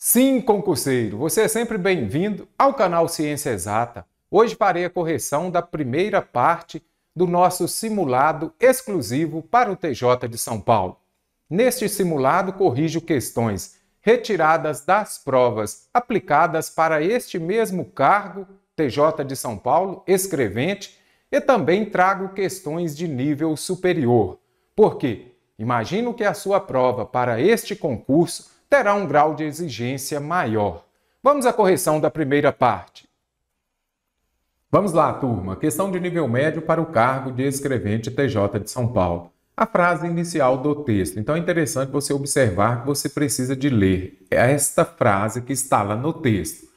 Sim, concurseiro, você é sempre bem-vindo ao canal Ciência Exata. Hoje farei a correção da primeira parte do nosso simulado exclusivo para o TJ de São Paulo. Neste simulado, corrijo questões retiradas das provas aplicadas para este mesmo cargo, TJ de São Paulo, escrevente, e também trago questões de nível superior. Por quê? Imagino que a sua prova para este concurso terá um grau de exigência maior. Vamos à correção da primeira parte. Vamos lá, turma. Questão de nível médio para o cargo de escrevente TJ de São Paulo. A frase inicial do texto. Então é interessante você observar que você precisa de ler esta frase que está lá no texto.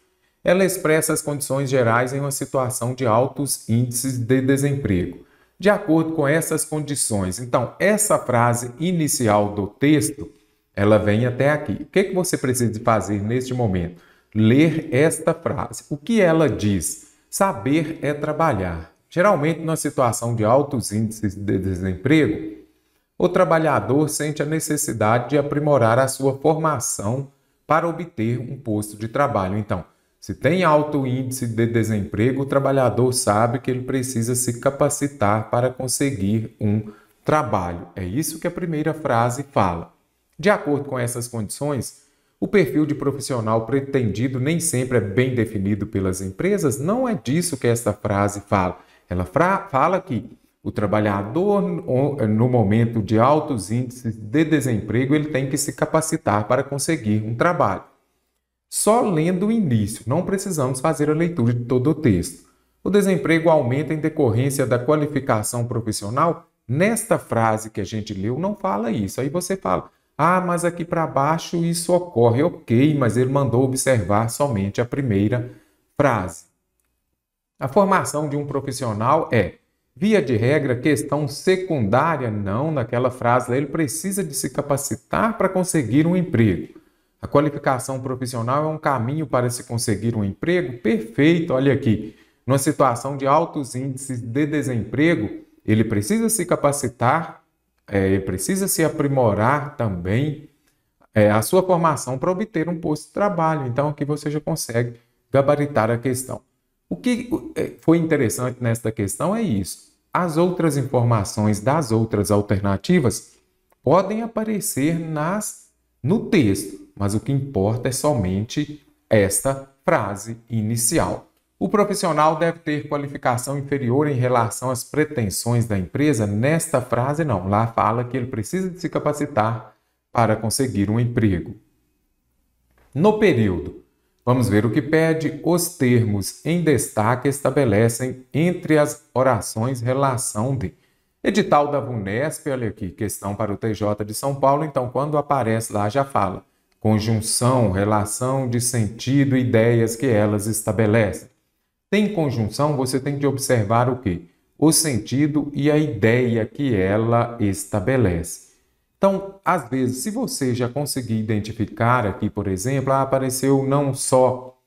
Ela expressa as condições gerais em uma situação de altos índices de desemprego. De acordo com essas condições, então essa frase inicial do texto ela vem até aqui. O que, é que você precisa fazer neste momento? Ler esta frase. O que ela diz? Saber é trabalhar. Geralmente, numa situação de altos índices de desemprego, o trabalhador sente a necessidade de aprimorar a sua formação para obter um posto de trabalho. Então, se tem alto índice de desemprego, o trabalhador sabe que ele precisa se capacitar para conseguir um trabalho. É isso que a primeira frase fala. De acordo com essas condições, o perfil de profissional pretendido nem sempre é bem definido pelas empresas. Não é disso que esta frase fala. Ela fala que o trabalhador, no momento de altos índices de desemprego, ele tem que se capacitar para conseguir um trabalho. Só lendo o início, não precisamos fazer a leitura de todo o texto. O desemprego aumenta em decorrência da qualificação profissional? Nesta frase que a gente leu, não fala isso. Aí você fala, ah, mas aqui para baixo isso ocorre. Ok, mas ele mandou observar somente a primeira frase. A formação de um profissional é, via de regra, questão secundária, não naquela frase. Ele precisa de se capacitar para conseguir um emprego. A qualificação profissional é um caminho para se conseguir um emprego? Perfeito, olha aqui. Numa situação de altos índices de desemprego, ele precisa se capacitar é, precisa se aprimorar também é, a sua formação para obter um posto de trabalho. Então, aqui você já consegue gabaritar a questão. O que é, foi interessante nesta questão é isso. As outras informações das outras alternativas podem aparecer nas no texto, mas o que importa é somente esta frase inicial. O profissional deve ter qualificação inferior em relação às pretensões da empresa? Nesta frase, não. Lá fala que ele precisa de se capacitar para conseguir um emprego. No período, vamos ver o que pede. Os termos em destaque estabelecem entre as orações relação de. Edital da VUNESP, olha aqui, questão para o TJ de São Paulo. Então, quando aparece lá, já fala. Conjunção, relação de sentido, ideias que elas estabelecem tem conjunção, você tem que observar o quê? O sentido e a ideia que ela estabelece. Então, às vezes, se você já conseguir identificar aqui, por exemplo, ah, apareceu não só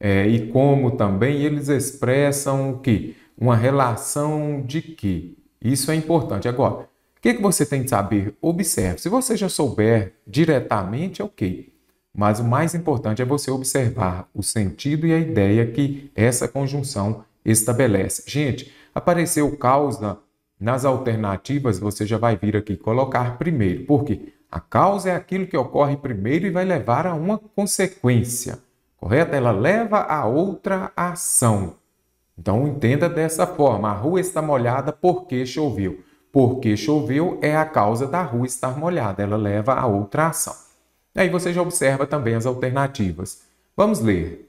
é, e como também, eles expressam o quê? Uma relação de que? Isso é importante. Agora, o que, que você tem que saber? Observe. Se você já souber diretamente, é ok. Mas o mais importante é você observar o sentido e a ideia que essa conjunção estabelece. Gente, apareceu causa nas alternativas, você já vai vir aqui colocar primeiro, porque a causa é aquilo que ocorre primeiro e vai levar a uma consequência, correto? Ela leva a outra ação. Então entenda dessa forma: a rua está molhada porque choveu. Porque choveu é a causa da rua estar molhada, ela leva a outra ação. Aí você já observa também as alternativas. Vamos ler.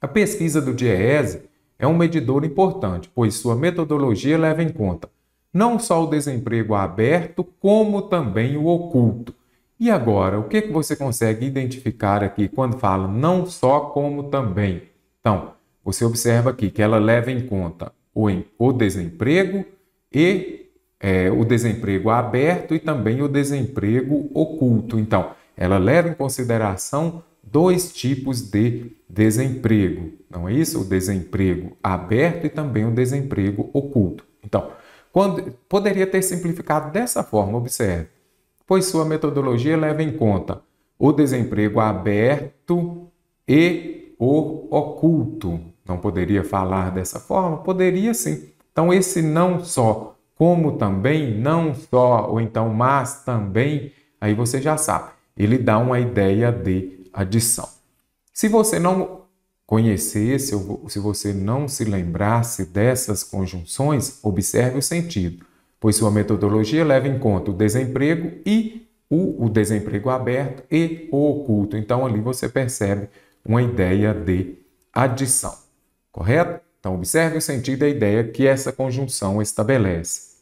A pesquisa do DIEESE é um medidor importante, pois sua metodologia leva em conta não só o desemprego aberto, como também o oculto. E agora, o que, que você consegue identificar aqui quando fala não só como também? Então, você observa aqui que ela leva em conta o, o desemprego e é, o desemprego aberto e também o desemprego oculto. Então, ela leva em consideração dois tipos de desemprego, não é isso? O desemprego aberto e também o desemprego oculto. Então, quando, poderia ter simplificado dessa forma, observe, pois sua metodologia leva em conta o desemprego aberto e o oculto. Não poderia falar dessa forma? Poderia sim. Então, esse não só, como também, não só, ou então, mas também, aí você já sabe ele dá uma ideia de adição. Se você não conhecesse ou se você não se lembrasse dessas conjunções, observe o sentido, pois sua metodologia leva em conta o desemprego e o, o desemprego aberto e o oculto. Então ali você percebe uma ideia de adição, correto? Então observe o sentido e a ideia que essa conjunção estabelece.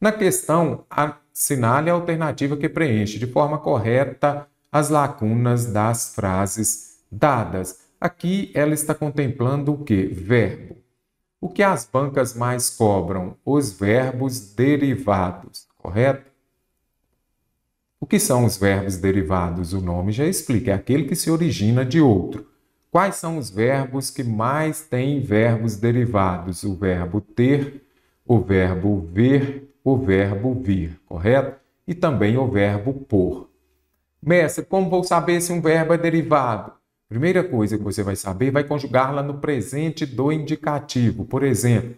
Na questão, a Sinale a alternativa que preenche de forma correta as lacunas das frases dadas. Aqui ela está contemplando o que? Verbo. O que as bancas mais cobram? Os verbos derivados, correto? O que são os verbos derivados? O nome já explica, é aquele que se origina de outro. Quais são os verbos que mais têm verbos derivados? O verbo ter, o verbo ver, o verbo vir, correto? E também o verbo por. Mestre, como vou saber se um verbo é derivado? Primeira coisa que você vai saber, vai conjugá-la no presente do indicativo. Por exemplo,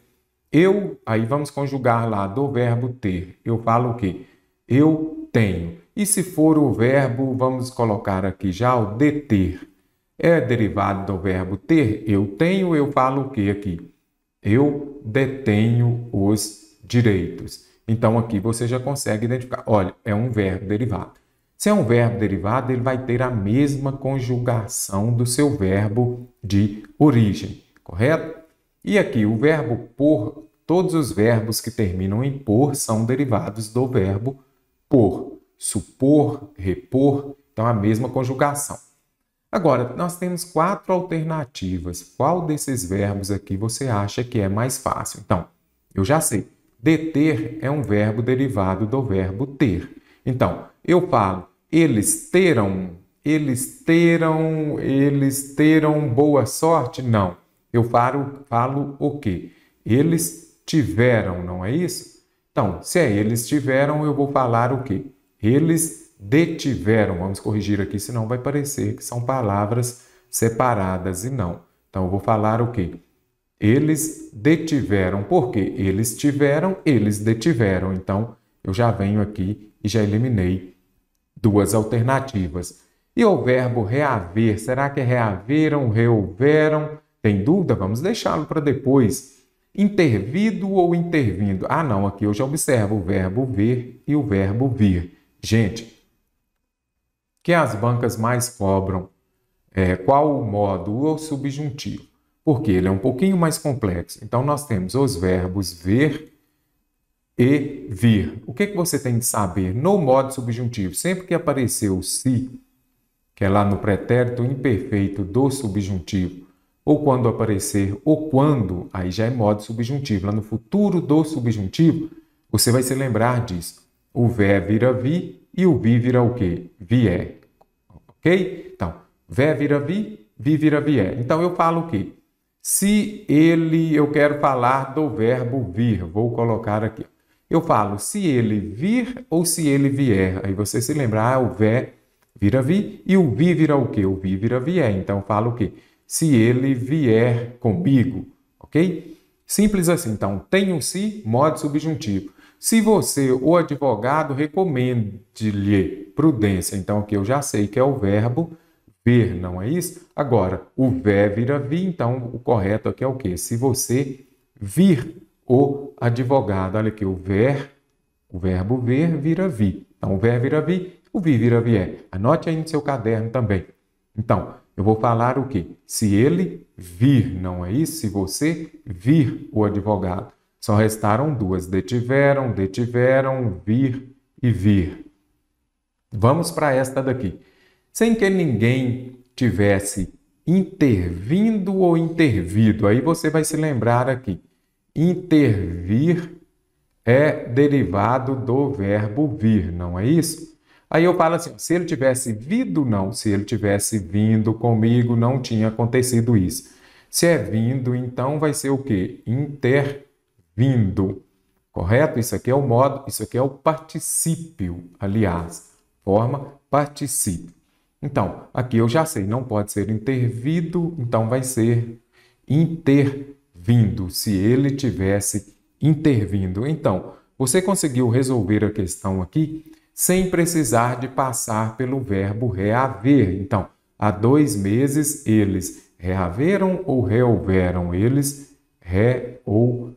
eu, aí vamos conjugar lá do verbo ter. Eu falo o quê? Eu tenho. E se for o verbo, vamos colocar aqui já o deter. É derivado do verbo ter? Eu tenho, eu falo o quê aqui? Eu detenho os direitos. Então aqui você já consegue identificar, olha, é um verbo derivado. Se é um verbo derivado, ele vai ter a mesma conjugação do seu verbo de origem, correto? E aqui o verbo por, todos os verbos que terminam em por são derivados do verbo por, supor, repor, então a mesma conjugação. Agora, nós temos quatro alternativas. Qual desses verbos aqui você acha que é mais fácil? Então, eu já sei. Deter é um verbo derivado do verbo ter. Então, eu falo, eles terão, eles terão, eles terão boa sorte? Não. Eu falo, falo o quê? Eles tiveram, não é isso? Então, se é eles tiveram, eu vou falar o quê? Eles detiveram. Vamos corrigir aqui, senão vai parecer que são palavras separadas e não. Então, eu vou falar o quê? Eles detiveram. Por quê? Eles tiveram, eles detiveram. Então, eu já venho aqui e já eliminei duas alternativas. E o verbo reaver, será que reaveram, reouveram Tem dúvida? Vamos deixá-lo para depois. Intervido ou intervindo? Ah, não, aqui eu já observo o verbo ver e o verbo vir. Gente, que as bancas mais cobram? É, qual o modo? ou subjuntivo? porque ele é um pouquinho mais complexo. Então, nós temos os verbos ver e vir. O que, que você tem de saber no modo subjuntivo? Sempre que aparecer o se, que é lá no pretérito imperfeito do subjuntivo, ou quando aparecer o quando, aí já é modo subjuntivo. Lá no futuro do subjuntivo, você vai se lembrar disso. O ver vira vi e o vi vira o quê? Vier. Ok? Então, ver vira vi, vi vira vier. Então, eu falo o quê? Se ele, eu quero falar do verbo vir, vou colocar aqui. Eu falo se ele vir ou se ele vier. Aí você se lembrar, ah, o ver vira vi e o vir vira o quê? O vir vira vier. Então falo o quê? Se ele vier comigo, ok? Simples assim. Então, tem um se, modo subjuntivo. Se você, o advogado, recomende-lhe prudência, então aqui eu já sei que é o verbo ver, não é isso? Agora, o ver vira vi então o correto aqui é o quê? Se você vir o advogado, olha aqui, o ver, o verbo ver vira vi Então, o ver vira vi o vi vira vi é Anote aí no seu caderno também. Então, eu vou falar o quê? Se ele vir, não é isso? Se você vir o advogado. Só restaram duas: detiveram, detiveram, vir e vir. Vamos para esta daqui sem que ninguém tivesse intervindo ou intervido. Aí você vai se lembrar aqui. Intervir é derivado do verbo vir, não é isso? Aí eu falo assim: se ele tivesse vindo, não. Se ele tivesse vindo comigo, não tinha acontecido isso. Se é vindo, então vai ser o quê? Intervindo. Correto? Isso aqui é o modo, isso aqui é o particípio, aliás, forma particípio. Então, aqui eu já sei, não pode ser intervido, então vai ser intervindo, se ele tivesse intervindo. Então, você conseguiu resolver a questão aqui sem precisar de passar pelo verbo reaver. Então, há dois meses eles reaveram ou reouveram? Eles reouveram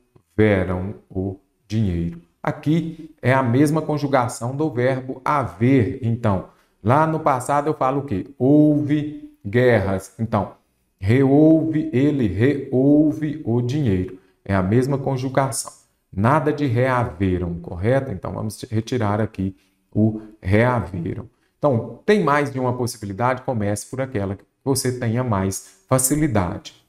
o dinheiro. Aqui é a mesma conjugação do verbo haver. Então, Lá no passado eu falo o quê? Houve guerras. Então, reouve ele, reouve o dinheiro. É a mesma conjugação. Nada de reaveram, correto? Então, vamos retirar aqui o reaveram. Então, tem mais de uma possibilidade, comece por aquela que você tenha mais facilidade.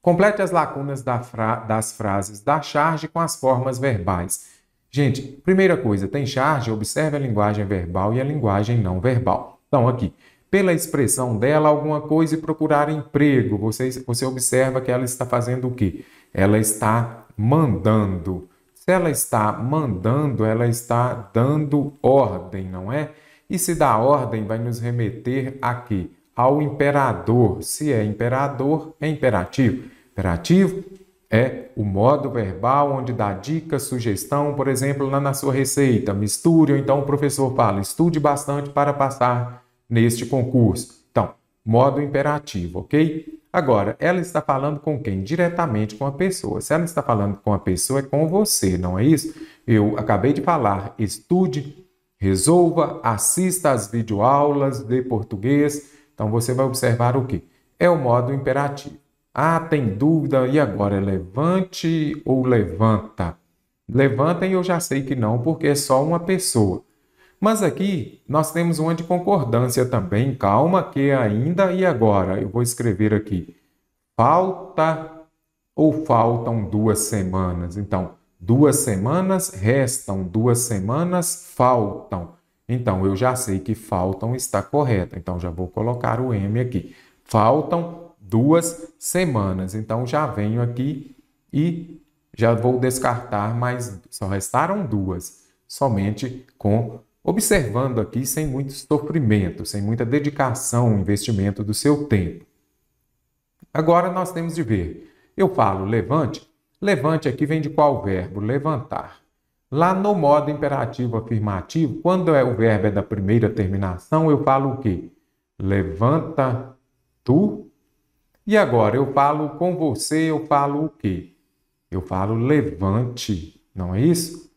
Complete as lacunas da fra das frases da charge com as formas verbais Gente, primeira coisa, tem charge, observe a linguagem verbal e a linguagem não verbal. Então, aqui, pela expressão dela alguma coisa e procurar emprego, você, você observa que ela está fazendo o quê? Ela está mandando. Se ela está mandando, ela está dando ordem, não é? E se dá ordem, vai nos remeter a quê? Ao imperador. Se é imperador, é imperativo. Imperativo é o modo verbal onde dá dica, sugestão, por exemplo, lá na sua receita, misture, ou então o professor fala, estude bastante para passar neste concurso. Então, modo imperativo, ok? Agora, ela está falando com quem? Diretamente com a pessoa. Se ela está falando com a pessoa, é com você, não é isso? Eu acabei de falar, estude, resolva, assista às videoaulas de português. Então, você vai observar o que? É o modo imperativo. Ah, tem dúvida, e agora? É levante ou levanta? Levantem eu já sei que não, porque é só uma pessoa. Mas aqui nós temos uma de concordância também. Calma, que é ainda e agora? Eu vou escrever aqui. Falta ou faltam duas semanas? Então, duas semanas restam, duas semanas faltam. Então, eu já sei que faltam está correto. Então, já vou colocar o M aqui. Faltam duas semanas. Então já venho aqui e já vou descartar, mas só restaram duas, somente com observando aqui sem muito sofrimento, sem muita dedicação, investimento do seu tempo. Agora nós temos de ver. Eu falo levante, levante aqui vem de qual verbo? Levantar. Lá no modo imperativo afirmativo, quando é o verbo é da primeira terminação, eu falo o quê? Levanta tu e agora eu falo com você, eu falo o quê? Eu falo levante, não é isso?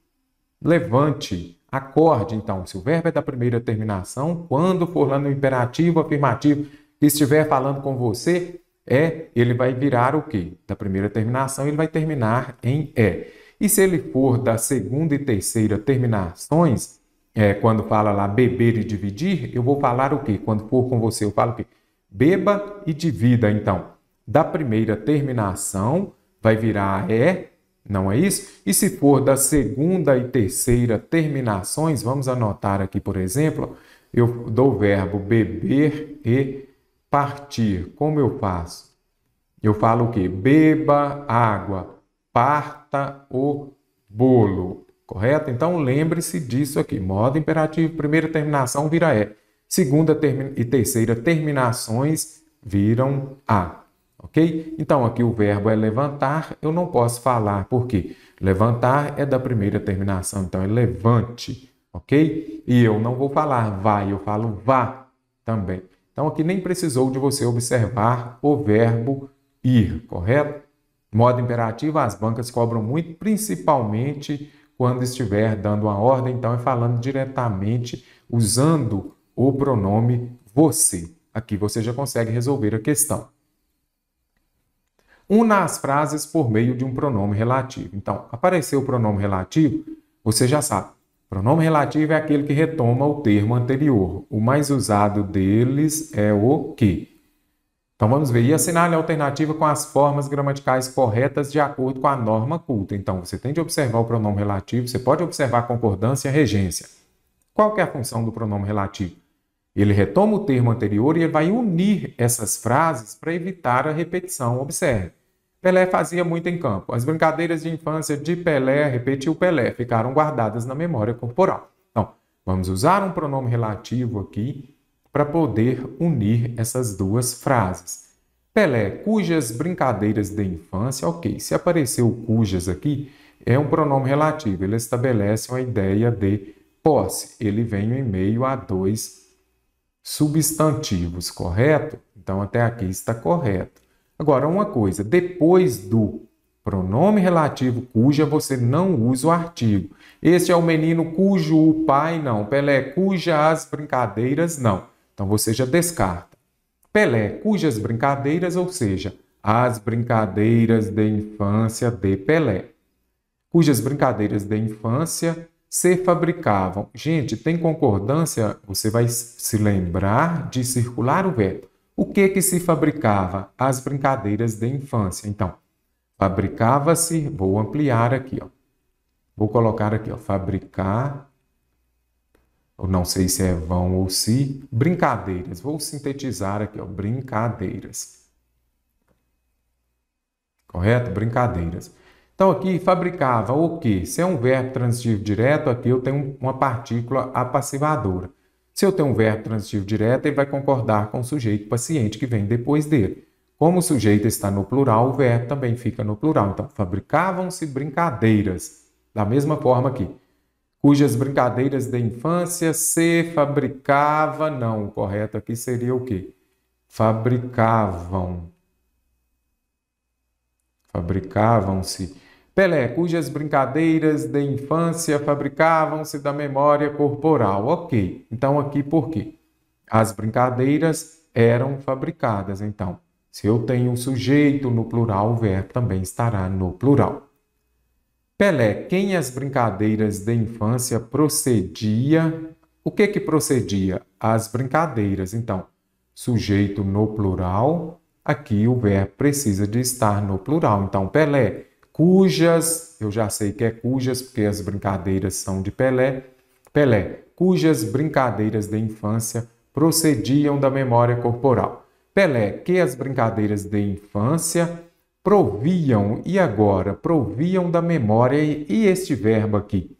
Levante, acorde. Então, se o verbo é da primeira terminação, quando for lá no imperativo, afirmativo, que estiver falando com você, é, ele vai virar o quê? Da primeira terminação, ele vai terminar em é. E se ele for da segunda e terceira terminações, é, quando fala lá beber e dividir, eu vou falar o quê? Quando for com você, eu falo o quê? Beba e divida, então. Da primeira terminação vai virar é, não é isso? E se for da segunda e terceira terminações, vamos anotar aqui, por exemplo, eu dou o verbo beber e partir. Como eu faço? Eu falo o quê? Beba água, parta o bolo. Correto? Então lembre-se disso aqui. Modo imperativo, primeira terminação vira é. Segunda e terceira terminações viram a. Ok? Então, aqui o verbo é levantar, eu não posso falar, porque levantar é da primeira terminação, então é levante, ok? E eu não vou falar vai, eu falo vá também. Então, aqui nem precisou de você observar o verbo ir, correto? Modo imperativo, as bancas cobram muito, principalmente quando estiver dando uma ordem, então é falando diretamente, usando o pronome você. Aqui você já consegue resolver a questão. Una as frases por meio de um pronome relativo. Então, apareceu o pronome relativo, você já sabe. Pronome relativo é aquele que retoma o termo anterior. O mais usado deles é o que. Então vamos ver. E assinale a alternativa com as formas gramaticais corretas de acordo com a norma culta. Então você tem de observar o pronome relativo, você pode observar concordância e regência. Qual é a função do pronome relativo? Ele retoma o termo anterior e ele vai unir essas frases para evitar a repetição. Observe. Pelé fazia muito em campo. As brincadeiras de infância de Pelé, repetiu Pelé, ficaram guardadas na memória corporal. Então, vamos usar um pronome relativo aqui para poder unir essas duas frases. Pelé, cujas brincadeiras de infância, ok, se apareceu cujas aqui, é um pronome relativo, ele estabelece uma ideia de posse, ele vem em meio a dois substantivos, correto? Então, até aqui está correto. Agora, uma coisa, depois do pronome relativo cuja você não usa o artigo. Este é o menino cujo o pai não, Pelé cujas brincadeiras não. Então você já descarta. Pelé cujas brincadeiras, ou seja, as brincadeiras de infância de Pelé. Cujas brincadeiras de infância se fabricavam. Gente, tem concordância? Você vai se lembrar de circular o verbo. O que que se fabricava? As brincadeiras de infância. Então, fabricava-se, vou ampliar aqui, ó. Vou colocar aqui, ó, fabricar eu não sei se é vão ou se, brincadeiras. Vou sintetizar aqui, ó, brincadeiras. Correto? Brincadeiras. Então, aqui fabricava o que? Se é um verbo transitivo direto, aqui eu tenho uma partícula apassivadora. Se eu tenho um verbo transitivo direto, ele vai concordar com o sujeito paciente que vem depois dele. Como o sujeito está no plural, o verbo também fica no plural. Então, fabricavam-se brincadeiras. Da mesma forma aqui. Cujas brincadeiras de infância se fabricava. Não, o correto aqui seria o quê? Fabricavam. Fabricavam-se. Pelé, cujas brincadeiras de infância fabricavam-se da memória corporal. Ok, então aqui por quê? As brincadeiras eram fabricadas, então. Se eu tenho um sujeito no plural, o verbo também estará no plural. Pelé, quem as brincadeiras de infância procedia? O que que procedia? As brincadeiras, então. Sujeito no plural, Aqui o verbo precisa de estar no plural. Então, Pelé, cujas, eu já sei que é cujas, porque as brincadeiras são de Pelé. Pelé, cujas brincadeiras de infância procediam da memória corporal. Pelé, que as brincadeiras de infância proviam, e agora, proviam da memória, e este verbo aqui?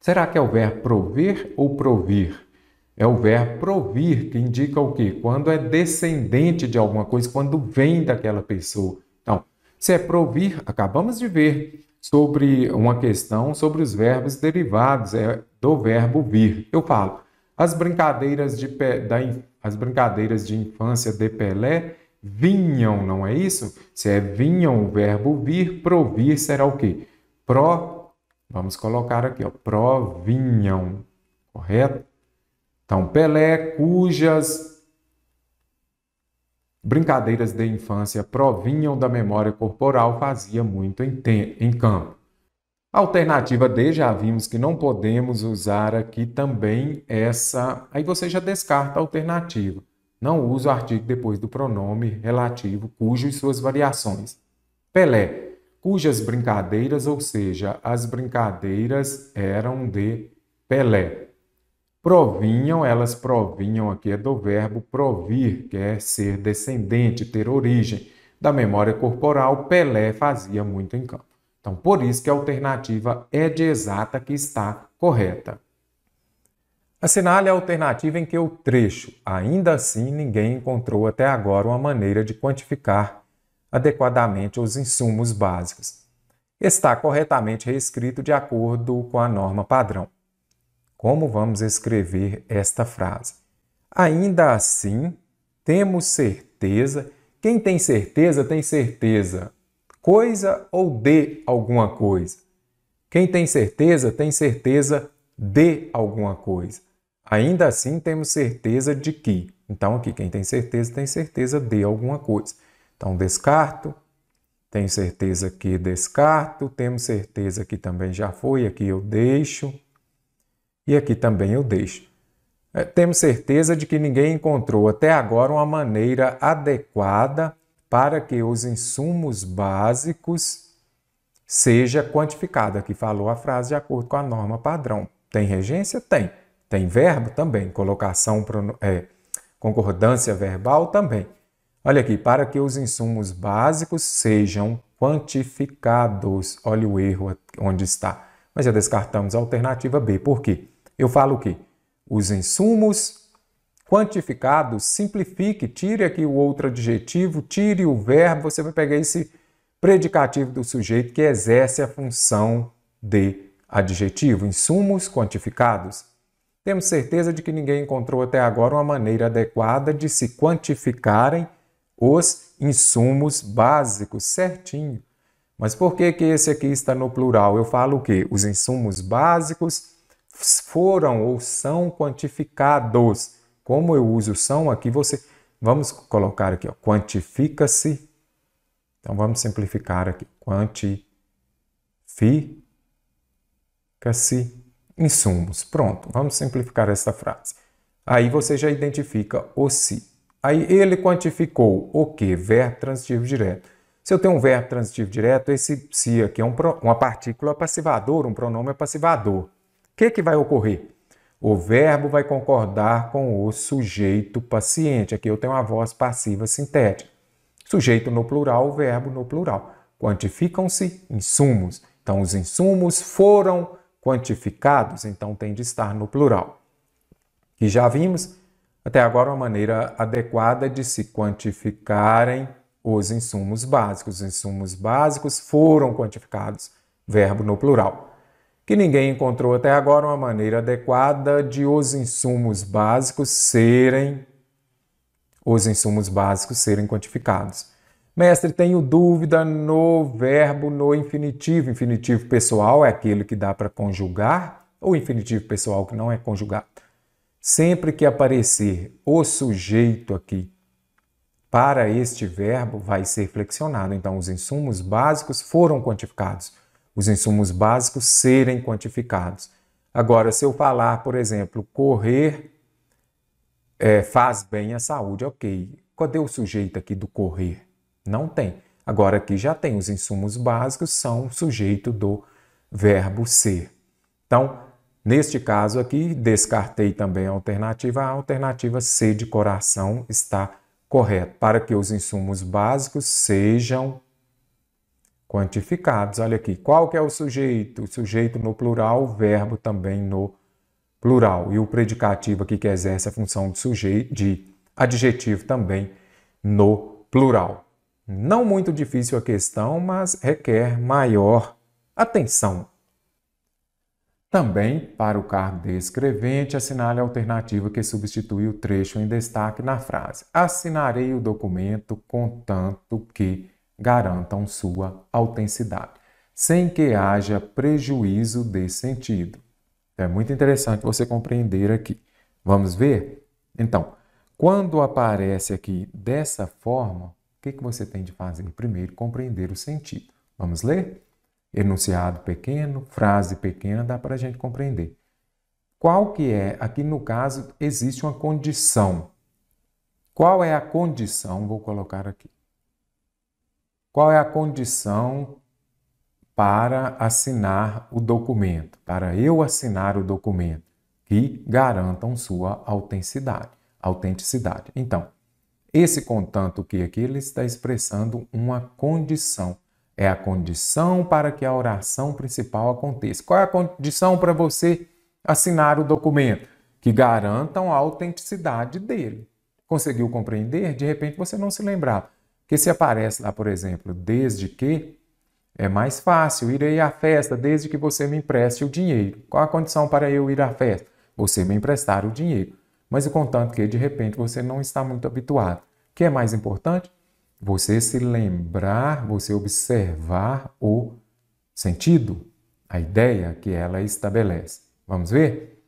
Será que é o verbo prover ou provir? É o verbo provir, que indica o quê? Quando é descendente de alguma coisa, quando vem daquela pessoa. Então, se é provir, acabamos de ver sobre uma questão sobre os verbos derivados é, do verbo vir. Eu falo, as brincadeiras de, da, as brincadeiras de infância de Pelé vinham, não é isso? Se é vinham o verbo vir, provir será o quê? Pro, vamos colocar aqui, ó, provinham, correto? Então, Pelé, cujas brincadeiras de infância provinham da memória corporal, fazia muito em, em campo. alternativa D, já vimos que não podemos usar aqui também essa. Aí você já descarta a alternativa. Não usa o artigo depois do pronome relativo, cujo e suas variações. Pelé, cujas brincadeiras, ou seja, as brincadeiras eram de Pelé. Provinham, elas provinham aqui é do verbo provir, que é ser descendente, ter origem. Da memória corporal, Pelé fazia muito em campo. Então, por isso que a alternativa é de exata que está correta. Assinale a alternativa em que o trecho, ainda assim, ninguém encontrou até agora uma maneira de quantificar adequadamente os insumos básicos. Está corretamente reescrito de acordo com a norma padrão como vamos escrever esta frase. Ainda assim, temos certeza. Quem tem certeza, tem certeza. Coisa ou de alguma coisa. Quem tem certeza, tem certeza de alguma coisa. Ainda assim, temos certeza de que. Então, aqui, quem tem certeza, tem certeza de alguma coisa. Então, descarto, tenho certeza que descarto, temos certeza que também já foi, aqui eu deixo. E aqui também eu deixo. É, temos certeza de que ninguém encontrou até agora uma maneira adequada para que os insumos básicos seja quantificado. Aqui falou a frase de acordo com a norma padrão. Tem regência? Tem. Tem verbo? Também. Colocação, é, concordância verbal? Também. Olha aqui, para que os insumos básicos sejam quantificados. Olha o erro onde está. Mas já descartamos a alternativa B. Por quê? Eu falo que os insumos quantificados, simplifique, tire aqui o outro adjetivo, tire o verbo, você vai pegar esse predicativo do sujeito que exerce a função de adjetivo, insumos quantificados. Temos certeza de que ninguém encontrou até agora uma maneira adequada de se quantificarem os insumos básicos certinho. Mas por que que esse aqui está no plural? Eu falo o quê? Os insumos básicos foram ou são quantificados. Como eu uso são aqui, você vamos colocar aqui, quantifica-se. Então vamos simplificar aqui. Quantifica-se insumos. Pronto, vamos simplificar essa frase. Aí você já identifica o se. Aí ele quantificou o que? Verbo transitivo direto. Se eu tenho um verbo transitivo direto, esse se aqui é um, uma partícula passivadora, um pronome passivador que, que vai ocorrer? O verbo vai concordar com o sujeito paciente. Aqui eu tenho uma voz passiva sintética. Sujeito no plural, verbo no plural. Quantificam-se insumos. Então, os insumos foram quantificados, então tem de estar no plural. E já vimos até agora uma maneira adequada de se quantificarem os insumos básicos. Os insumos básicos foram quantificados, verbo no plural que ninguém encontrou até agora uma maneira adequada de os insumos básicos serem os insumos básicos serem quantificados. Mestre, tenho dúvida no verbo no infinitivo. Infinitivo pessoal é aquele que dá para conjugar ou infinitivo pessoal que não é conjugado? Sempre que aparecer o sujeito aqui para este verbo, vai ser flexionado. Então, os insumos básicos foram quantificados os insumos básicos serem quantificados. Agora, se eu falar, por exemplo, correr é, faz bem à saúde, ok. Cadê o sujeito aqui do correr? Não tem. Agora aqui já tem os insumos básicos, são sujeito do verbo ser. Então, neste caso aqui, descartei também a alternativa A, a alternativa C de coração está correta, para que os insumos básicos sejam quantificados. Olha aqui, qual que é o sujeito? O sujeito no plural, o verbo também no plural. E o predicativo aqui que exerce a função de sujeito, de adjetivo também no plural. Não muito difícil a questão, mas requer maior atenção. Também, para o cargo de escrevente, assinale a alternativa que substitui o trecho em destaque na frase. Assinarei o documento, contanto que garantam sua autenticidade, sem que haja prejuízo de sentido. Então, é muito interessante você compreender aqui. Vamos ver? Então, quando aparece aqui dessa forma, o que, que você tem de fazer? Primeiro, compreender o sentido. Vamos ler? Enunciado pequeno, frase pequena, dá para a gente compreender. Qual que é? Aqui no caso, existe uma condição. Qual é a condição? Vou colocar aqui. Qual é a condição para assinar o documento, para eu assinar o documento que garantam sua autenticidade, autenticidade. Então, esse contanto que aqui ele está expressando uma condição. É a condição para que a oração principal aconteça. Qual é a condição para você assinar o documento? Que garantam a autenticidade dele. Conseguiu compreender? De repente você não se lembrava que se aparece lá, por exemplo, desde que, é mais fácil, irei à festa desde que você me empreste o dinheiro. Qual a condição para eu ir à festa? Você me emprestar o dinheiro. Mas o contanto que, de repente, você não está muito habituado. O que é mais importante? Você se lembrar, você observar o sentido, a ideia que ela estabelece. Vamos ver?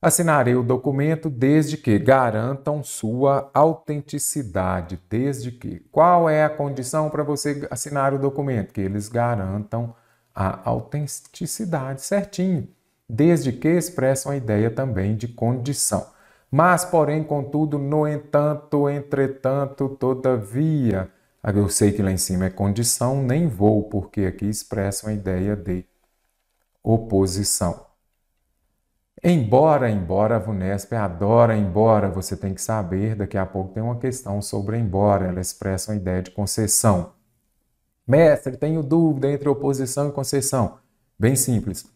Assinarei o documento desde que garantam sua autenticidade. Desde que. Qual é a condição para você assinar o documento? Que eles garantam a autenticidade certinho, desde que expressam a ideia também de condição. Mas, porém, contudo, no entanto, entretanto, todavia. Eu sei que lá em cima é condição, nem vou, porque aqui expressam a ideia de oposição. Embora, embora, a Vunesp adora embora, você tem que saber, daqui a pouco tem uma questão sobre embora, ela expressa uma ideia de concessão. Mestre, tenho dúvida entre oposição e concessão. Bem simples.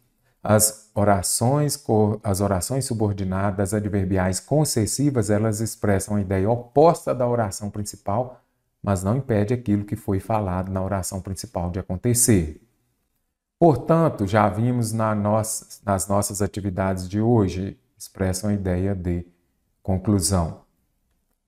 As orações, as orações subordinadas adverbiais concessivas, elas expressam a ideia oposta da oração principal, mas não impede aquilo que foi falado na oração principal de acontecer. Portanto, já vimos na nossa, nas nossas atividades de hoje, expressam a ideia de conclusão.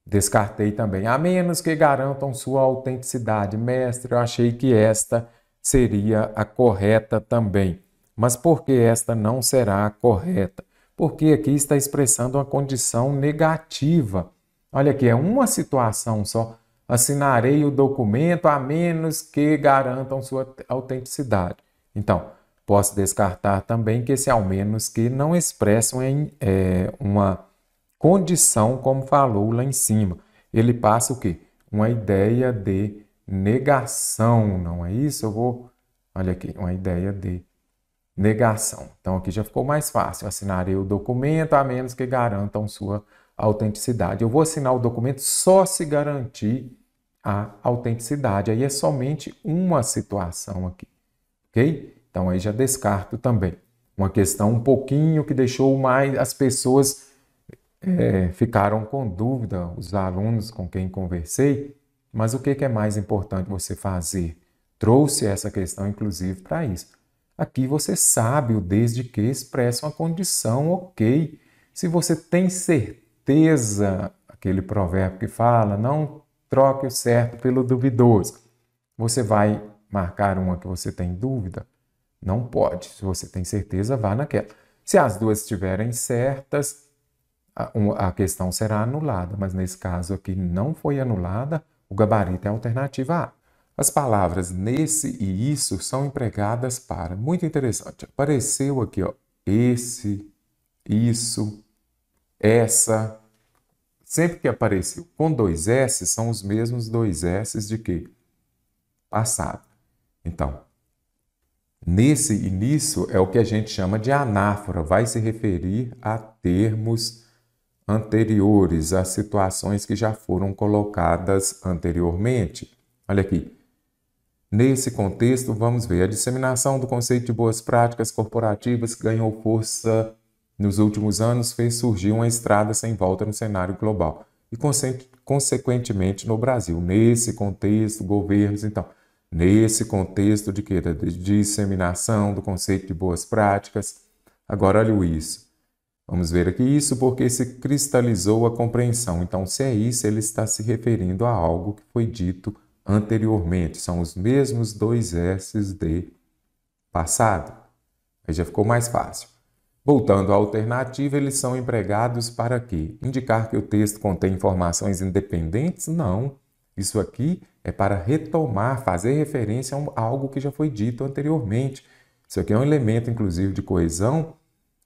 Descartei também, a menos que garantam sua autenticidade. Mestre, eu achei que esta seria a correta também. Mas por que esta não será a correta? Porque aqui está expressando uma condição negativa. Olha aqui, é uma situação só. Assinarei o documento a menos que garantam sua autenticidade. Então, posso descartar também que esse ao menos que não expressam em, é, uma condição, como falou lá em cima. Ele passa o quê? Uma ideia de negação, não é isso? Eu vou. Olha aqui, uma ideia de negação. Então aqui já ficou mais fácil. Assinarei o documento a menos que garantam sua autenticidade. Eu vou assinar o documento só se garantir a autenticidade. Aí é somente uma situação aqui ok? Então aí já descarto também. Uma questão um pouquinho que deixou mais as pessoas é, ficaram com dúvida, os alunos com quem conversei, mas o que, que é mais importante você fazer? Trouxe essa questão, inclusive, para isso. Aqui você sabe o desde que expressa uma condição, ok. Se você tem certeza, aquele provérbio que fala, não troque o certo pelo duvidoso, você vai marcar uma que você tem dúvida? Não pode. Se você tem certeza, vá naquela. Se as duas estiverem certas, a, questão será anulada, mas nesse caso aqui não foi anulada, o gabarito é a alternativa A. As palavras nesse e isso são empregadas para. Muito interessante. Apareceu aqui, ó, esse, isso, essa. Sempre que apareceu com dois S, são os mesmos dois S de que Passado. Então, nesse início é o que a gente chama de anáfora, vai se referir a termos anteriores, a situações que já foram colocadas anteriormente. Olha aqui. Nesse contexto, vamos ver a disseminação do conceito de boas práticas corporativas que ganhou força nos últimos anos, fez surgir uma estrada sem volta no cenário global e, consequentemente, no Brasil. Nesse contexto, governos, então, nesse contexto de, que, de disseminação do conceito de boas práticas. Agora, olha isso. Vamos ver aqui isso porque se cristalizou a compreensão. Então, se é isso, ele está se referindo a algo que foi dito anteriormente. São os mesmos dois S's de passado. Aí já ficou mais fácil. Voltando à alternativa, eles são empregados para quê? Indicar que o texto contém informações independentes? Não. Isso aqui é para retomar, fazer referência a algo que já foi dito anteriormente. Isso aqui é um elemento, inclusive, de coesão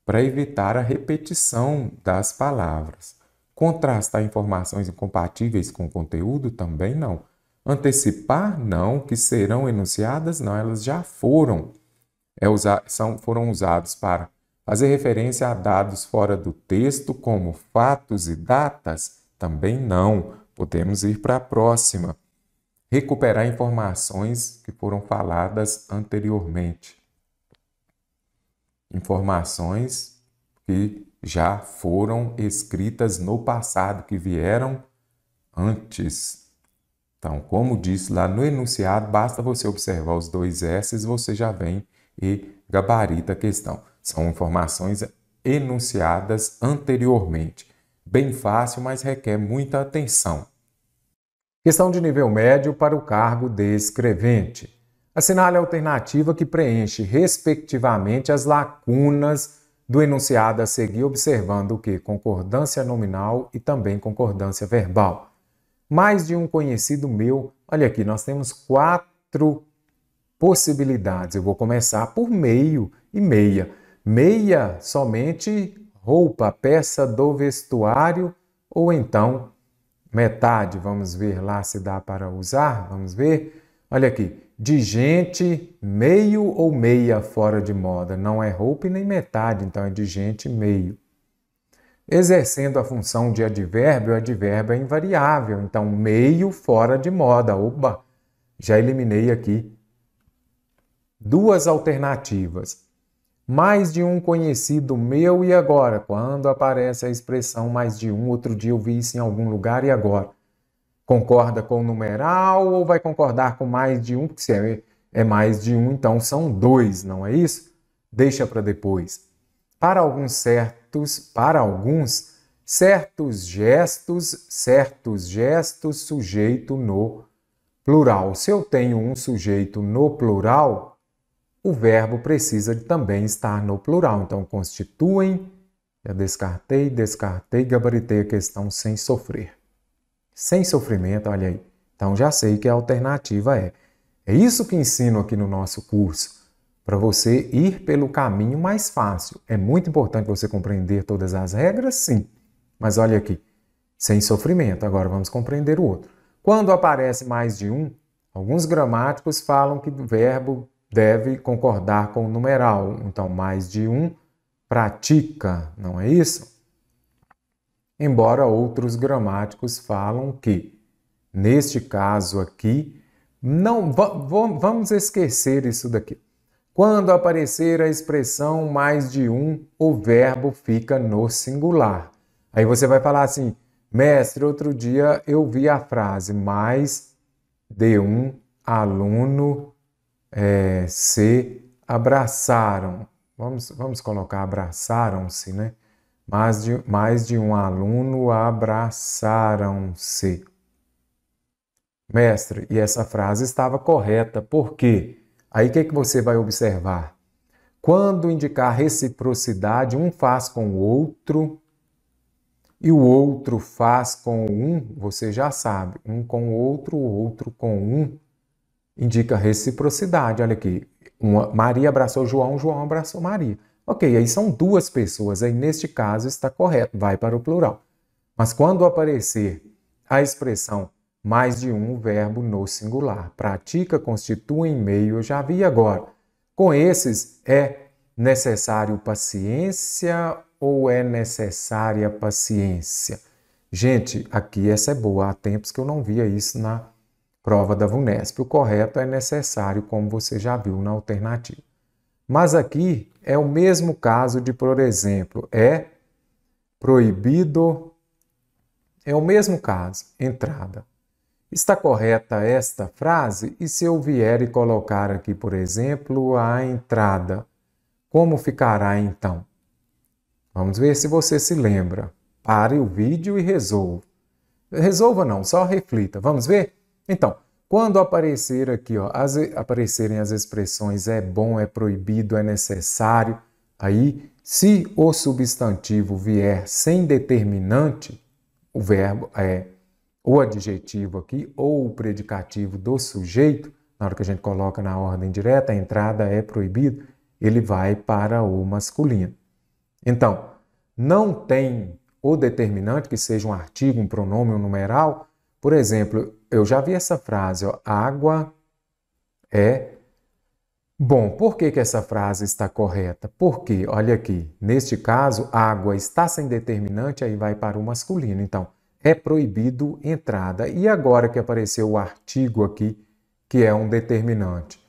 para evitar a repetição das palavras. Contrastar informações incompatíveis com o conteúdo também não. Antecipar, não, que serão enunciadas, não, elas já foram. É são, foram usados para fazer referência a dados fora do texto, como fatos e datas, também não. Podemos ir para a próxima recuperar informações que foram faladas anteriormente. Informações que já foram escritas no passado, que vieram antes. Então, como disse lá no enunciado, basta você observar os dois S's, você já vem e gabarita a questão. São informações enunciadas anteriormente. Bem fácil, mas requer muita atenção que são de nível médio para o cargo de escrevente. Assinale a alternativa que preenche, respectivamente, as lacunas do enunciado a seguir, observando que concordância nominal e também concordância verbal. Mais de um conhecido meu, olha aqui, nós temos quatro possibilidades. Eu vou começar por meio e meia. Meia somente roupa, peça do vestuário ou então metade, vamos ver lá se dá para usar, vamos ver. Olha aqui, de gente meio ou meia fora de moda, não é roupa e nem metade, então é de gente meio. Exercendo a função de advérbio, o advérbio é invariável, então meio fora de moda. Opa, já eliminei aqui duas alternativas. Mais de um conhecido meu e agora, quando aparece a expressão mais de um, outro dia eu vi isso em algum lugar e agora. Concorda com o numeral ou vai concordar com mais de um? Porque se é, é mais de um, então são dois, não é isso? Deixa para depois. Para alguns certos, para alguns, certos gestos, certos gestos, sujeito no plural. Se eu tenho um sujeito no plural, o verbo precisa também estar no plural. Então, constituem, já descartei, descartei, gabaritei a questão sem sofrer. Sem sofrimento, olha aí. Então, já sei que a alternativa é. É isso que ensino aqui no nosso curso, para você ir pelo caminho mais fácil. É muito importante você compreender todas as regras, sim. Mas olha aqui, sem sofrimento. Agora vamos compreender o outro. Quando aparece mais de um, alguns gramáticos falam que o verbo deve concordar com o numeral. Então, mais de um pratica, não é isso? Embora outros gramáticos falam que, neste caso aqui, não vamos esquecer isso daqui. Quando aparecer a expressão mais de um, o verbo fica no singular. Aí você vai falar assim: mestre, outro dia eu vi a frase mais de um aluno é, se abraçaram, vamos, vamos colocar abraçaram-se, né? Mais de, mais de um aluno abraçaram-se. Mestre, e essa frase estava correta, por quê? Aí o que, é que você vai observar? Quando indicar reciprocidade, um faz com o outro e o outro faz com um, você já sabe, um com o outro, o outro com um, indica reciprocidade. Olha aqui, uma, Maria abraçou João, João abraçou Maria. Ok, aí são duas pessoas, aí neste caso está correto, vai para o plural. Mas quando aparecer a expressão mais de um verbo no singular, pratica, constitui, meio, eu já vi agora. Com esses, é necessário paciência ou é necessária paciência? Gente, aqui essa é boa, há tempos que eu não via isso na prova da VUNESP. O correto é necessário, como você já viu na alternativa. Mas aqui é o mesmo caso de, por exemplo, é proibido. É o mesmo caso, entrada. Está correta esta frase? E se eu vier e colocar aqui, por exemplo, a entrada, como ficará então? Vamos ver se você se lembra. Pare o vídeo e resolva. Resolva não, só reflita. Vamos ver? Então, quando aparecer aqui, ó, as, aparecerem as expressões é bom, é proibido, é necessário, aí, se o substantivo vier sem determinante, o verbo é o adjetivo aqui ou o predicativo do sujeito, na hora que a gente coloca na ordem direta, a entrada é proibido, ele vai para o masculino. Então, não tem o determinante, que seja um artigo, um pronome, um numeral. Por exemplo, eu já vi essa frase, ó, água é Bom, por que, que essa frase está correta? Porque, olha aqui, neste caso, água está sem determinante, aí vai para o masculino. Então, é proibido entrada. E agora que apareceu o artigo aqui, que é um determinante?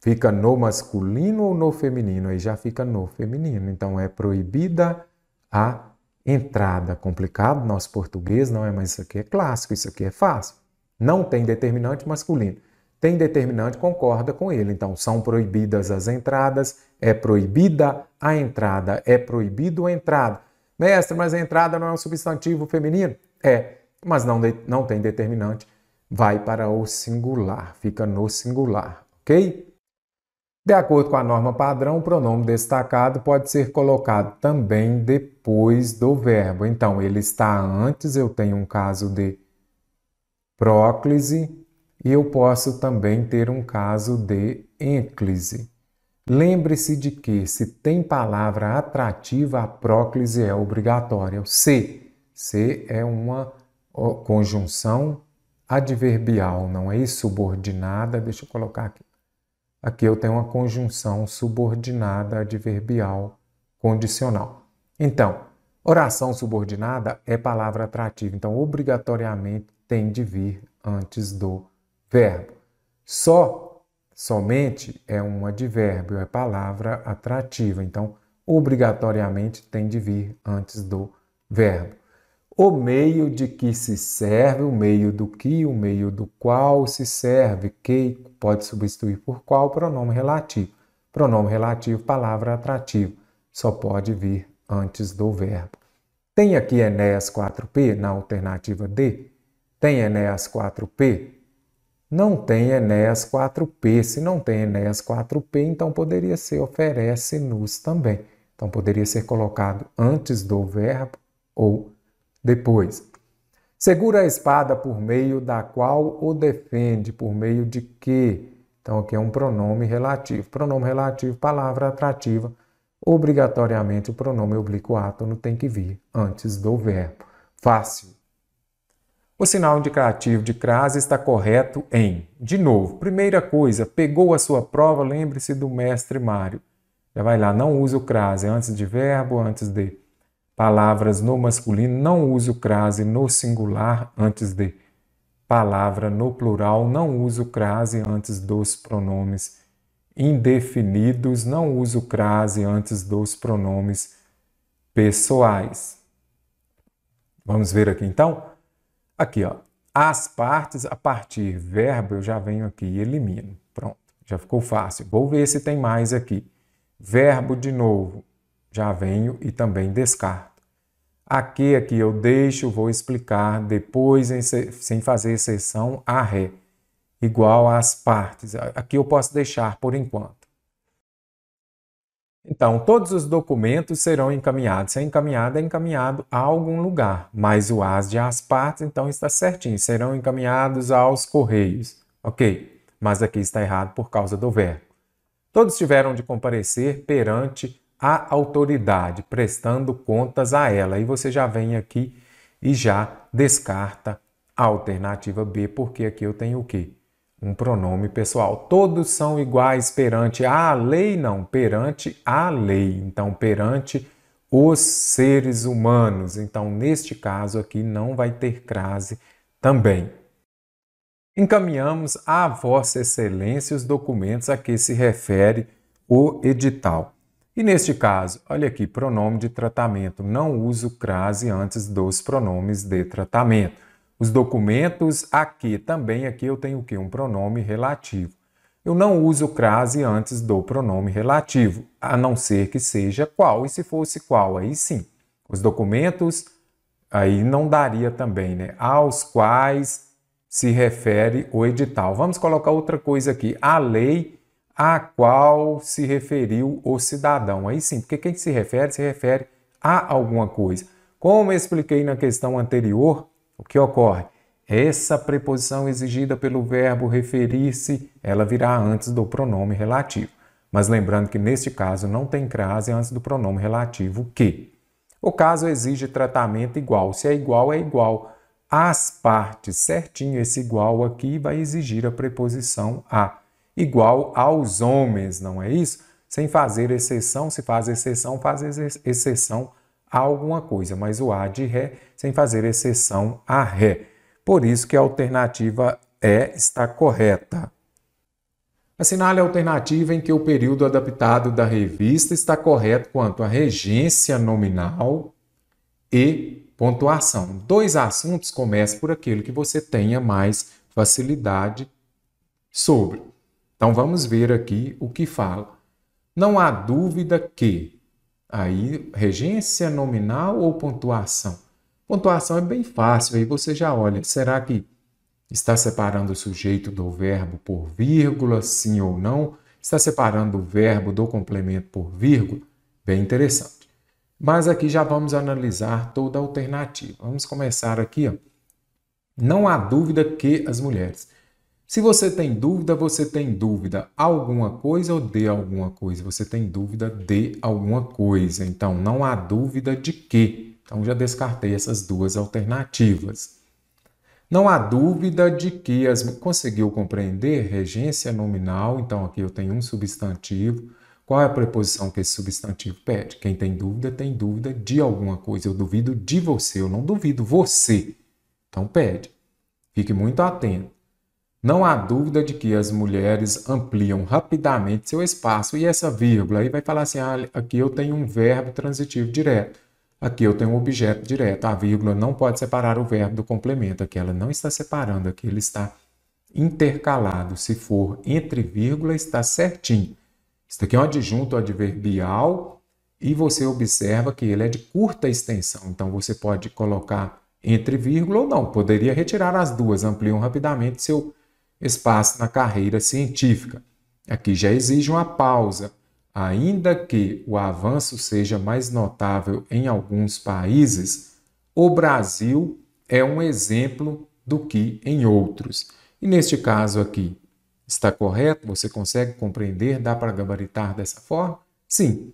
Fica no masculino ou no feminino? Aí já fica no feminino. Então, é proibida a entrada. Complicado, nosso português não é, mas isso aqui é clássico, isso aqui é fácil não tem determinante masculino. Tem determinante, concorda com ele. Então, são proibidas as entradas, é proibida a entrada, é proibido a entrada. Mestre, mas a entrada não é um substantivo feminino? É, mas não, de, não tem determinante. Vai para o singular, fica no singular, ok? De acordo com a norma padrão, o pronome destacado pode ser colocado também depois do verbo. Então, ele está antes, eu tenho um caso de próclise e eu posso também ter um caso de ênclise. Lembre-se de que, se tem palavra atrativa, a próclise é obrigatória. O se é uma conjunção adverbial, não é Subordinada. Deixa eu colocar aqui. Aqui eu tenho uma conjunção subordinada adverbial condicional. Então, oração subordinada é palavra atrativa. Então, obrigatoriamente tem de vir antes do verbo. Só, somente é um advérbio, é palavra atrativa. Então, obrigatoriamente tem de vir antes do verbo. O meio de que se serve, o meio do que, o meio do qual se serve, que pode substituir por qual pronome relativo. Pronome relativo, palavra atrativa, só pode vir antes do verbo. Tem aqui Enéas 4P na alternativa D? Tem Enéas 4P? Não tem Enéas 4P. Se não tem Enéas 4P, então poderia ser oferece-nos também. Então poderia ser colocado antes do verbo ou depois. Segura a espada por meio da qual o defende, por meio de que? Então aqui é um pronome relativo. Pronome relativo, palavra atrativa. Obrigatoriamente o pronome oblíquo átono tem que vir antes do verbo. Fácil o sinal indicativo de crase está correto em, de novo, primeira coisa, pegou a sua prova, lembre-se do mestre Mário. Já vai lá, não use o crase antes de verbo, antes de palavras no masculino, não use o crase no singular antes de palavra no plural, não use o crase antes dos pronomes indefinidos, não uso crase antes dos pronomes pessoais. Vamos ver aqui então? Aqui, ó, as partes a partir verbo, eu já venho aqui e elimino. Pronto, já ficou fácil. Vou ver se tem mais aqui. Verbo de novo, já venho e também descarto. Aqui, aqui eu deixo, vou explicar depois, sem fazer exceção a ré, igual às partes. Aqui eu posso deixar por enquanto. Então, todos os documentos serão encaminhados. Se é encaminhado, é encaminhado a algum lugar, mas o as de as partes, então está certinho, serão encaminhados aos correios. Ok, mas aqui está errado por causa do verbo. Todos tiveram de comparecer perante a autoridade, prestando contas a ela. E você já vem aqui e já descarta a alternativa B, porque aqui eu tenho o quê? um pronome pessoal. Todos são iguais perante a lei, não, perante a lei. Então, perante os seres humanos. Então, neste caso aqui, não vai ter crase também. Encaminhamos a Vossa Excelência os documentos a que se refere o edital. E neste caso, olha aqui, pronome de tratamento. Não uso crase antes dos pronomes de tratamento. Os documentos aqui também, aqui eu tenho o quê? Um pronome relativo. Eu não uso crase antes do pronome relativo, a não ser que seja qual, e se fosse qual, aí sim. Os documentos, aí não daria também, né? Aos quais se refere o edital. Vamos colocar outra coisa aqui, a lei a qual se referiu o cidadão. Aí sim, porque quem se refere, se refere a alguma coisa. Como expliquei na questão anterior, o que ocorre? Essa preposição exigida pelo verbo referir-se, ela virá antes do pronome relativo. Mas lembrando que neste caso não tem crase antes do pronome relativo que. O caso exige tratamento igual. Se é igual, é igual. As partes, certinho, esse igual aqui vai exigir a preposição a. Igual aos homens, não é isso? Sem fazer exceção, se faz exceção, faz exceção a alguma coisa, mas o a de ré sem fazer exceção a ré. Por isso que a alternativa E é, está correta. Assinale a alternativa em que o período adaptado da revista está correto quanto à regência nominal e pontuação. Dois assuntos comece por aquele que você tenha mais facilidade sobre. Então vamos ver aqui o que fala. Não há dúvida que aí regência nominal ou pontuação. Pontuação é bem fácil, aí você já olha, será que está separando o sujeito do verbo por vírgula, sim ou não? Está separando o verbo do complemento por vírgula? Bem interessante. Mas aqui já vamos analisar toda a alternativa. Vamos começar aqui. Ó. Não há dúvida que as mulheres. Se você tem dúvida, você tem dúvida alguma coisa ou de alguma coisa? Você tem dúvida de alguma coisa. Então, não há dúvida de que. Então já descartei essas duas alternativas. Não há dúvida de que as conseguiu compreender regência nominal, então aqui eu tenho um substantivo. Qual é a preposição que esse substantivo pede? Quem tem dúvida tem dúvida de alguma coisa. Eu duvido de você, eu não duvido você. Então pede. Fique muito atento. Não há dúvida de que as mulheres ampliam rapidamente seu espaço. E essa vírgula aí vai falar assim: ah, aqui eu tenho um verbo transitivo direto. Aqui eu tenho um objeto direto, a vírgula não pode separar o verbo do complemento, aqui ela não está separando, aqui ele está intercalado. Se for entre vírgula, está certinho. Isso aqui é um adjunto adverbial e você observa que ele é de curta extensão, então você pode colocar entre vírgula ou não, poderia retirar as duas, ampliam rapidamente seu espaço na carreira científica. Aqui já exige uma pausa Ainda que o avanço seja mais notável em alguns países, o Brasil é um exemplo do que em outros. E neste caso aqui, está correto? Você consegue compreender? Dá para gabaritar dessa forma? Sim.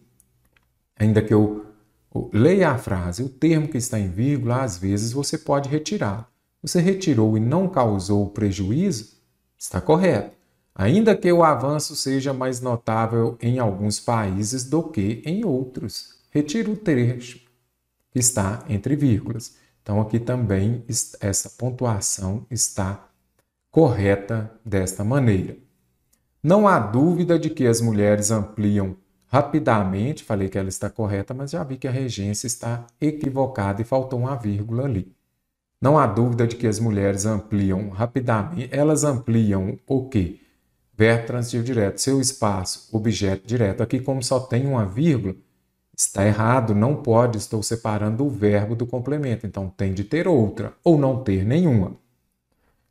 Ainda que eu leia a frase, o termo que está em vírgula, às vezes você pode retirar. Você retirou e não causou prejuízo? Está correto ainda que o avanço seja mais notável em alguns países do que em outros. Retiro o trecho que está entre vírgulas. Então, aqui também essa pontuação está correta desta maneira. Não há dúvida de que as mulheres ampliam rapidamente. Falei que ela está correta, mas já vi que a regência está equivocada e faltou uma vírgula ali. Não há dúvida de que as mulheres ampliam rapidamente. Elas ampliam o quê? verbo transitivo direto, seu espaço, objeto direto. Aqui, como só tem uma vírgula, está errado, não pode, estou separando o verbo do complemento. Então, tem de ter outra ou não ter nenhuma.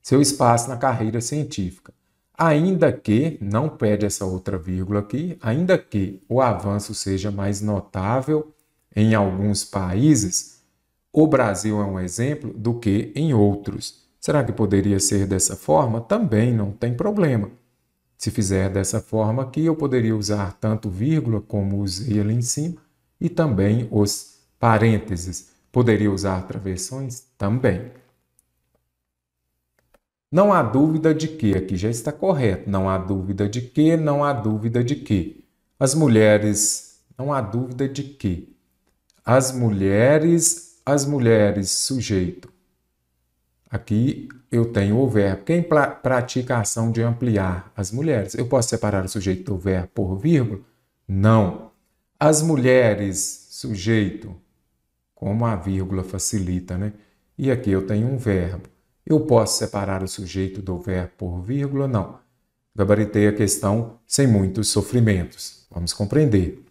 Seu espaço na carreira científica. Ainda que, não pede essa outra vírgula aqui, ainda que o avanço seja mais notável em alguns países, o Brasil é um exemplo do que em outros. Será que poderia ser dessa forma? Também não tem problema. Se fizer dessa forma aqui, eu poderia usar tanto vírgula como usei ali em cima e também os parênteses. Poderia usar travessões também. Não há dúvida de que, aqui já está correto, não há dúvida de que, não há dúvida de que. As mulheres, não há dúvida de que. As mulheres, as mulheres, sujeito. Aqui eu tenho o verbo. Quem pratica a ação de ampliar? As mulheres. Eu posso separar o sujeito do verbo por vírgula? Não. As mulheres, sujeito, como a vírgula facilita, né? E aqui eu tenho um verbo. Eu posso separar o sujeito do verbo por vírgula? Não. Gabaritei a questão sem muitos sofrimentos. Vamos compreender.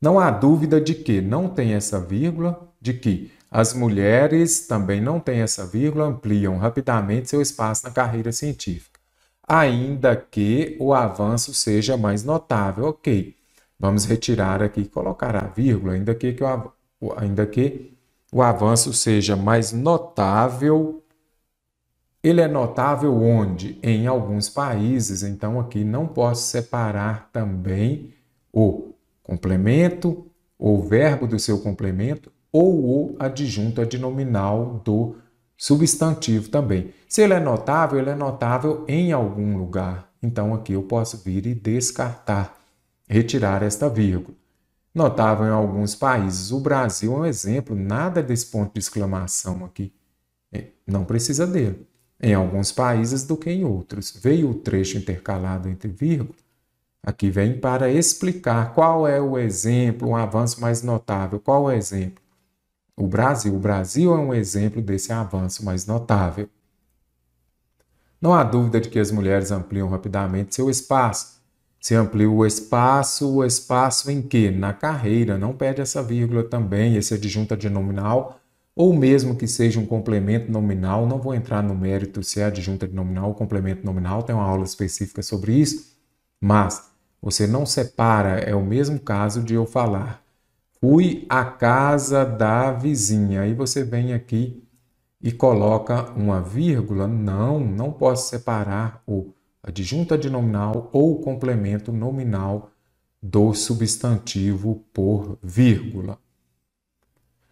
Não há dúvida de que não tem essa vírgula, de que as mulheres também não têm essa vírgula, ampliam rapidamente seu espaço na carreira científica, ainda que o avanço seja mais notável. Ok, vamos retirar aqui e colocar a vírgula, ainda que, que o, ainda que o avanço seja mais notável. Ele é notável onde? Em alguns países, então aqui não posso separar também o complemento ou verbo do seu complemento ou o adjunto adnominal do substantivo também. Se ele é notável, ele é notável em algum lugar. Então aqui eu posso vir e descartar, retirar esta vírgula. Notável em alguns países. O Brasil é um exemplo, nada desse ponto de exclamação aqui. É, não precisa dele. Em alguns países do que em outros. Veio o trecho intercalado entre vírgula. Aqui vem para explicar qual é o exemplo, um avanço mais notável. Qual o exemplo? O Brasil, o Brasil é um exemplo desse avanço mais notável. Não há dúvida de que as mulheres ampliam rapidamente seu espaço. Se amplia o espaço, o espaço em que? Na carreira, não perde essa vírgula também, esse adjunto adnominal, ou mesmo que seja um complemento nominal, não vou entrar no mérito se é adjunto adnominal ou complemento nominal, tem uma aula específica sobre isso, mas você não separa, é o mesmo caso de eu falar Fui à casa da vizinha. Aí você vem aqui e coloca uma vírgula. Não, não posso separar o adjunta nominal ou complemento nominal do substantivo por vírgula.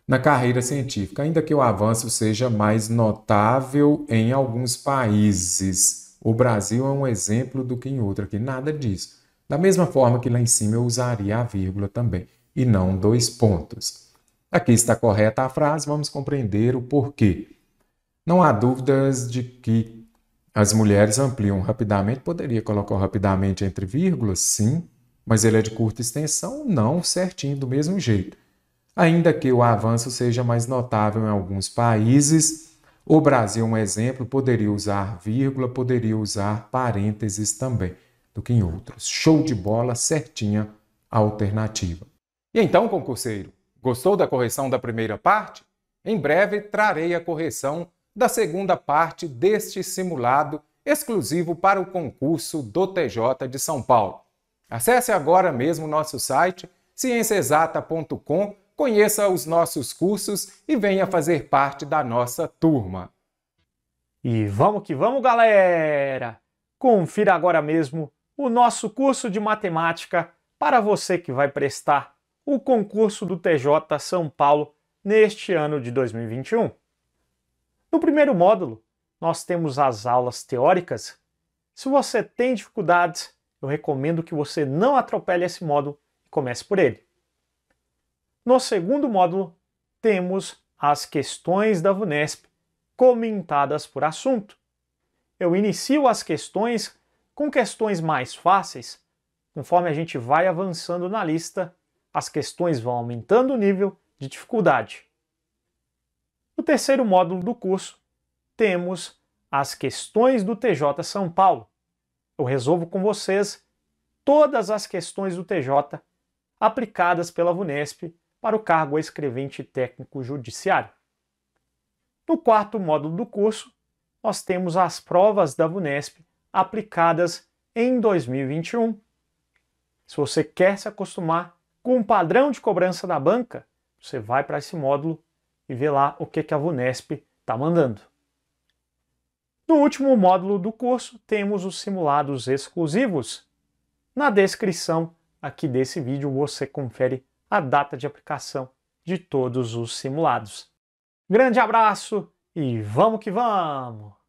Na carreira científica, ainda que o avanço seja mais notável em alguns países, o Brasil é um exemplo do que em outro aqui, nada disso. Da mesma forma que lá em cima eu usaria a vírgula também e não dois pontos. Aqui está correta a frase, vamos compreender o porquê. Não há dúvidas de que as mulheres ampliam rapidamente, poderia colocar rapidamente entre vírgulas, sim, mas ele é de curta extensão, não certinho, do mesmo jeito. Ainda que o avanço seja mais notável em alguns países, o Brasil, um exemplo, poderia usar vírgula, poderia usar parênteses também, do que em outros. Show de bola, certinha a alternativa. E então, concurseiro, gostou da correção da primeira parte? Em breve trarei a correção da segunda parte deste simulado exclusivo para o concurso do TJ de São Paulo. Acesse agora mesmo nosso site ciênciaexata.com, conheça os nossos cursos e venha fazer parte da nossa turma. E vamos que vamos, galera! Confira agora mesmo o nosso curso de matemática para você que vai prestar o concurso do TJ São Paulo neste ano de 2021. No primeiro módulo, nós temos as aulas teóricas. Se você tem dificuldades, eu recomendo que você não atropele esse módulo e comece por ele. No segundo módulo, temos as questões da VUNESP comentadas por assunto. Eu inicio as questões com questões mais fáceis, conforme a gente vai avançando na lista as questões vão aumentando o nível de dificuldade. No terceiro módulo do curso, temos as questões do TJ São Paulo. Eu resolvo com vocês todas as questões do TJ aplicadas pela VUNESP para o cargo escrevente técnico judiciário. No quarto módulo do curso, nós temos as provas da VUNESP aplicadas em 2021. Se você quer se acostumar com o padrão de cobrança da banca, você vai para esse módulo e vê lá o que, que a Vunesp está mandando. No último módulo do curso, temos os simulados exclusivos. Na descrição aqui desse vídeo, você confere a data de aplicação de todos os simulados. Grande abraço e vamos que vamos!